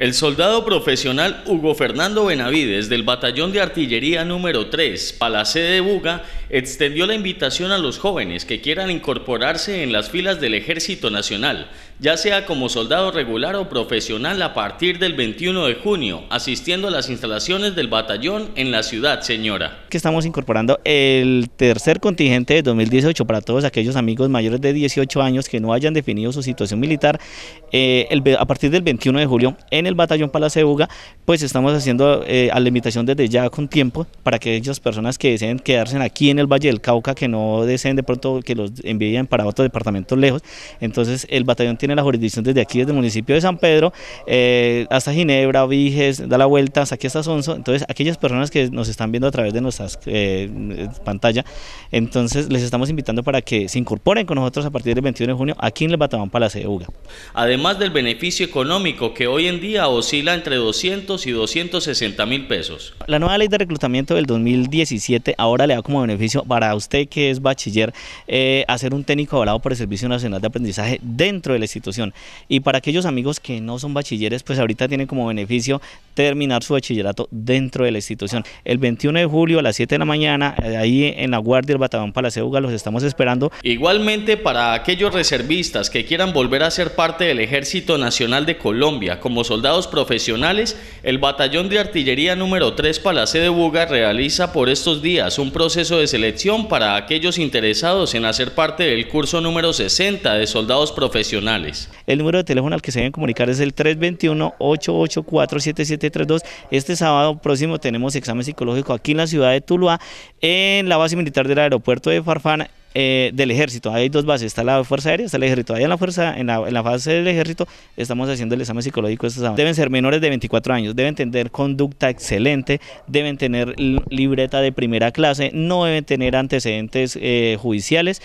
El soldado profesional Hugo Fernando Benavides del Batallón de Artillería número 3, Palacé de Buga, extendió la invitación a los jóvenes que quieran incorporarse en las filas del Ejército Nacional ya sea como soldado regular o profesional a partir del 21 de junio, asistiendo a las instalaciones del batallón en la ciudad, señora. Que estamos incorporando el tercer contingente de 2018 para todos aquellos amigos mayores de 18 años que no hayan definido su situación militar eh, a partir del 21 de julio en el batallón Buga, pues estamos haciendo eh, a la invitación desde ya con tiempo para que aquellas personas que deseen quedarse aquí en el Valle del Cauca, que no deseen de pronto que los envíen para otros departamentos lejos, entonces el batallón tiene la jurisdicción desde aquí, desde el municipio de San Pedro, eh, hasta Ginebra, Viges, da la vuelta hasta aquí hasta Sonso. Entonces, aquellas personas que nos están viendo a través de nuestras eh, eh, pantalla, entonces les estamos invitando para que se incorporen con nosotros a partir del 21 de junio aquí en el Batamán Palace de Uga. Además del beneficio económico que hoy en día oscila entre 200 y 260 mil pesos. La nueva ley de reclutamiento del 2017 ahora le da como beneficio para usted que es bachiller hacer un técnico avalado por el Servicio Nacional de Aprendizaje dentro del institución y para aquellos amigos que no son bachilleres, pues ahorita tienen como beneficio terminar su bachillerato dentro de la institución. El 21 de julio a las 7 de la mañana, eh, ahí en la Guardia del Batallón Buga los estamos esperando. Igualmente, para aquellos reservistas que quieran volver a ser parte del Ejército Nacional de Colombia como soldados profesionales, el Batallón de Artillería número 3 Palacé de Buga realiza por estos días un proceso de selección para aquellos interesados en hacer parte del curso número 60 de soldados profesionales. El número de teléfono al que se deben comunicar es el 321 884 este sábado próximo tenemos examen psicológico aquí en la ciudad de Tuluá, en la base militar del aeropuerto de Farfán. Eh, del ejército, hay dos bases, está la Fuerza Aérea, está el ejército, ahí en la fuerza, en la, base del ejército estamos haciendo el examen psicológico este Deben ser menores de 24 años, deben tener conducta excelente, deben tener libreta de primera clase, no deben tener antecedentes eh, judiciales.